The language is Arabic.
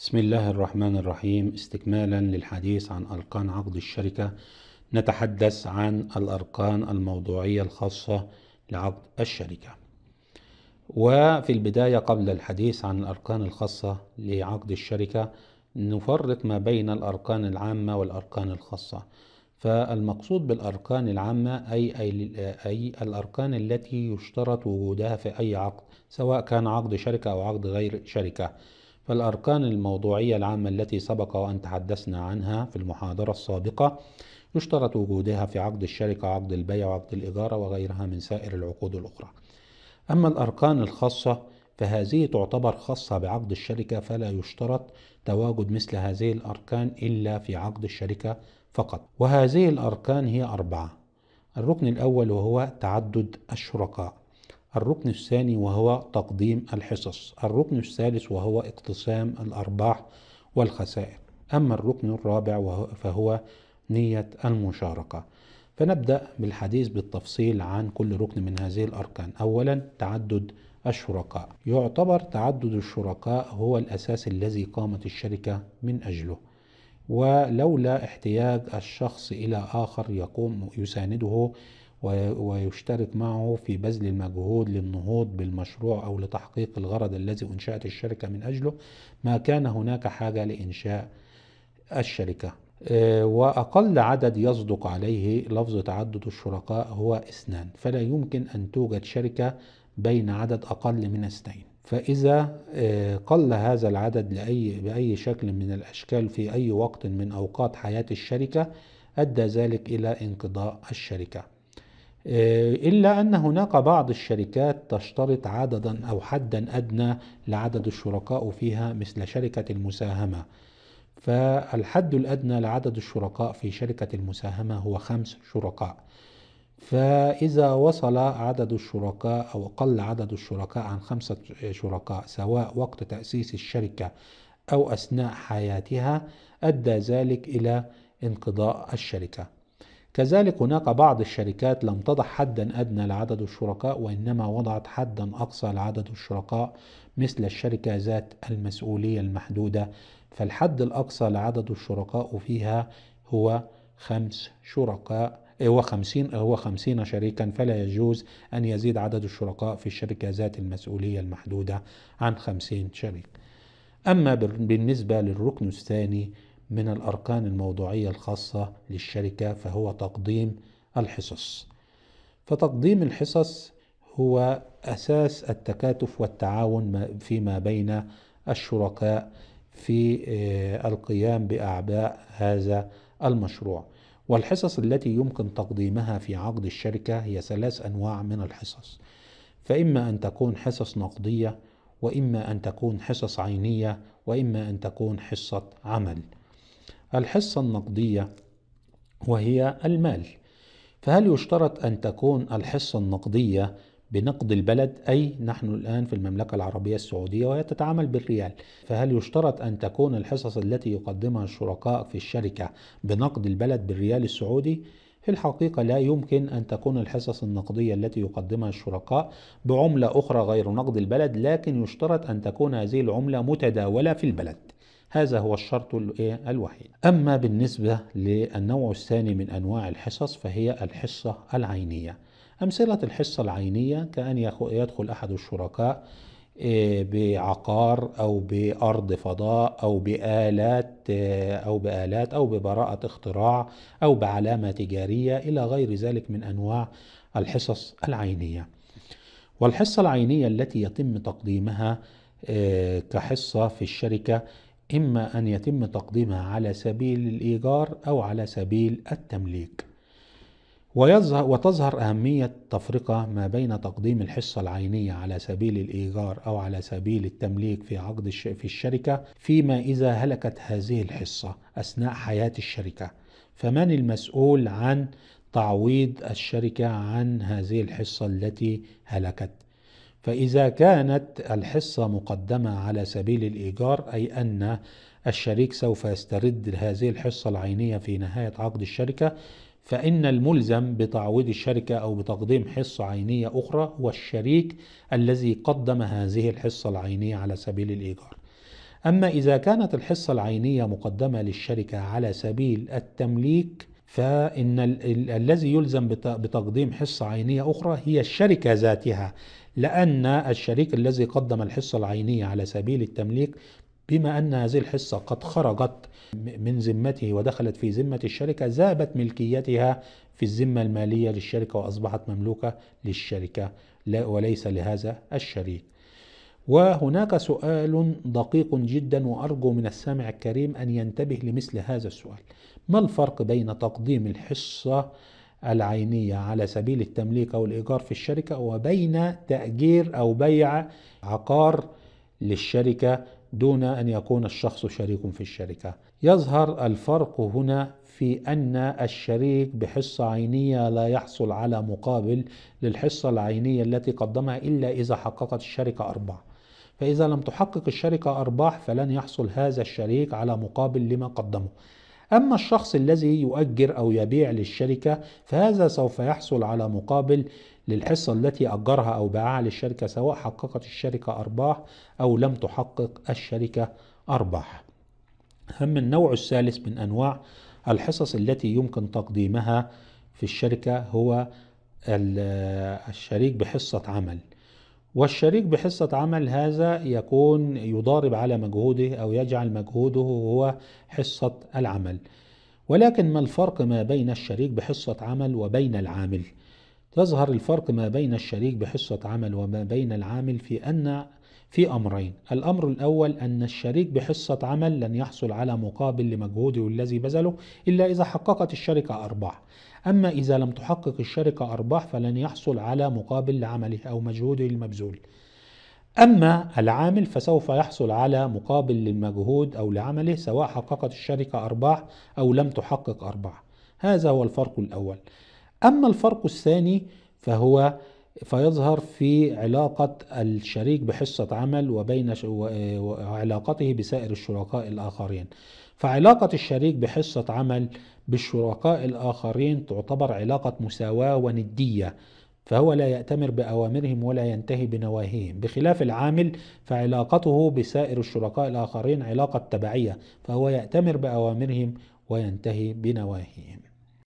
بسم الله الرحمن الرحيم استكمالا للحديث عن أرقان عقد الشركة نتحدث عن الأرقان الموضوعية الخاصة لعقد الشركة وفي البداية قبل الحديث عن الأرقان الخاصة لعقد الشركة نفرق ما بين الأرقان العامة والأرقان الخاصة فالمقصود بالأرقان العامة أي, أي, أي الأرقان التي يشترط وجودها في أي عقد سواء كان عقد شركة أو عقد غير شركة فالأركان الموضوعية العامة التي سبق وأن تحدثنا عنها في المحاضرة السابقة يشترط وجودها في عقد الشركة عقد البيع وعقد الإجارة وغيرها من سائر العقود الأخرى أما الأركان الخاصة فهذه تعتبر خاصة بعقد الشركة فلا يشترط تواجد مثل هذه الأركان إلا في عقد الشركة فقط وهذه الأركان هي أربعة الركن الأول وهو تعدد الشركاء الركن الثاني وهو تقديم الحصص الركن الثالث وهو اقتسام الأرباح والخسائر أما الركن الرابع فهو نية المشاركة فنبدأ بالحديث بالتفصيل عن كل ركن من هذه الأركان أولا تعدد الشركاء يعتبر تعدد الشركاء هو الأساس الذي قامت الشركة من أجله ولولا احتياج الشخص إلى آخر يقوم يسانده ويشترط معه في بذل المجهود للنهوض بالمشروع أو لتحقيق الغرض الذي أنشأت الشركة من أجله ما كان هناك حاجة لإنشاء الشركة آه، وأقل عدد يصدق عليه لفظ تعدد الشركاء هو اثنان فلا يمكن أن توجد شركة بين عدد أقل من اثنين فإذا آه، قل هذا العدد لأي بأي شكل من الأشكال في أي وقت من أوقات حياة الشركة أدى ذلك إلى انقضاء الشركة آه، إلا أن هناك بعض الشركات تشترط عددا أو حدا أدنى لعدد الشركاء فيها مثل شركة المساهمة فالحد الأدنى لعدد الشركاء في شركة المساهمة هو خمس شركاء فإذا وصل عدد الشركاء أو قل عدد الشركاء عن خمسة شركاء سواء وقت تأسيس الشركة أو أثناء حياتها أدى ذلك إلى انقضاء الشركة كذلك هناك بعض الشركات لم تضع حدا أدنى لعدد الشركاء وإنما وضعت حدا أقصى لعدد الشركاء مثل الشركة ذات المسؤولية المحدودة فالحد الأقصى لعدد الشركاء فيها هو خمس شركاء هو خمسين هو خمسين شريكا فلا يجوز أن يزيد عدد الشركاء في الشركة ذات المسؤولية المحدودة عن خمسين شريك أما بالنسبة للركن الثاني من الأركان الموضوعية الخاصة للشركة فهو تقديم الحصص فتقديم الحصص هو أساس التكاتف والتعاون فيما بين الشركاء في آه، القيام بأعباء هذا المشروع والحصص التي يمكن تقديمها في عقد الشركة هي ثلاث أنواع من الحصص فإما أن تكون حصص نقدية وإما أن تكون حصص عينية وإما أن تكون حصة عمل الحصة النقدية وهي المال فهل يشترط أن تكون الحصة النقدية بنقد البلد أي نحن الآن في المملكة العربية السعودية وهي تتعامل بالريال فهل يشترط أن تكون الحصص التي يقدمها الشركاء في الشركة بنقد البلد بالريال السعودي؟ في الحقيقة لا يمكن أن تكون الحصص النقدية التي يقدمها الشركاء بعملة أخرى غير نقد البلد لكن يشترط أن تكون هذه العملة متداولة في البلد هذا هو الشرط إيه، الوحيد أما بالنسبة للنوع الثاني من أنواع الحصص فهي الحصة العينية أمثلة الحصة العينية كأن يدخل أحد الشركاء إيه، بعقار أو بأرض فضاء أو بآلات إيه، أو بآلات أو ببراءة اختراع أو بعلامة تجارية إلى غير ذلك من أنواع الحصص العينية والحصة العينية التي يتم تقديمها كحصة في الشركة إما أن يتم تقديمها على سبيل الإيجار أو على سبيل التمليك ويظهر وتظهر أهمية تفرقة ما بين تقديم الحصة العينية على سبيل الإيجار أو على سبيل التمليك في عقد في الشركة فيما إذا هلكت هذه الحصة أثناء حياة الشركة فمن المسؤول عن تعويض الشركة عن هذه الحصة التي هلكت فإذا كانت الحصة مقدمة على سبيل الإيجار أي أن الشريك سوف يسترد هذه الحصة العينية في نهاية عقد الشركة فإن الملزم بتعويض الشركة أو بتقديم حصة عينية أخرى هو الشريك الذي قدم هذه الحصة العينية على سبيل الإيجار. أما إذا كانت الحصة العينية مقدمة للشركة على سبيل التمليك فإن الذي يلزم بتقديم حصة عينية أخرى هي الشركة ذاتها لأن الشريك الذي قدم الحصة العينية على سبيل التمليك بما أن هذه الحصة قد خرجت من ذمته ودخلت في ذمة الشركة ذابت ملكيتها في الذمة المالية للشركة وأصبحت مملوكة للشركة وليس لهذا الشريك وهناك سؤال دقيق جدا وارجو من السامع الكريم ان ينتبه لمثل هذا السؤال ما الفرق بين تقديم الحصه العينيه على سبيل التمليك او الايجار في الشركه وبين تاجير او بيع عقار للشركه دون ان يكون الشخص شريك في الشركه يظهر الفرق هنا في ان الشريك بحصه عينيه لا يحصل على مقابل للحصه العينيه التي قدمها الا اذا حققت الشركه اربعه فإذا لم تحقق الشركة أرباح فلن يحصل هذا الشريك على مقابل لما قدمه أما الشخص الذي يؤجر أو يبيع للشركة فهذا سوف يحصل على مقابل للحصة التي أجرها أو باعها للشركة سواء حققت الشركة أرباح أو لم تحقق الشركة أرباح أما النوع الثالث من أنواع الحصص التي يمكن تقديمها في الشركة هو الشريك بحصة عمل والشريك بحصة عمل هذا يكون يضارب على مجهوده أو يجعل مجهوده هو حصة العمل ولكن ما الفرق ما بين الشريك بحصة عمل وبين العامل؟ يظهر الفرق ما بين الشريك بحصة عمل وما بين العامل في أن في أمرين الأمر الأول أن الشريك بحصة عمل لن يحصل على مقابل لمجهوده الذي بذله إلا إذا حققت الشركة أرباح أما إذا لم تحقق الشركة أرباح فلن يحصل على مقابل لعمله أو مجهوده المبذول أما العامل فسوف يحصل على مقابل للمجهود أو لعمله سواء حققت الشركة أرباح أو لم تحقق أرباح هذا هو الفرق الأول أما الفرق الثاني فهو فيظهر في علاقة الشريك بحصة عمل وبين آه، علاقته بسائر الشركاء الآخرين فعلاقة الشريك بحصة عمل بالشركاء الآخرين تعتبر علاقة مساواة وندية فهو لا يأتمر بأوامرهم ولا ينتهي بنواهيهم بخلاف العامل فعلاقته بسائر الشركاء الآخرين علاقة تبعية فهو يأتمر بأوامرهم وينتهي بنواهيهم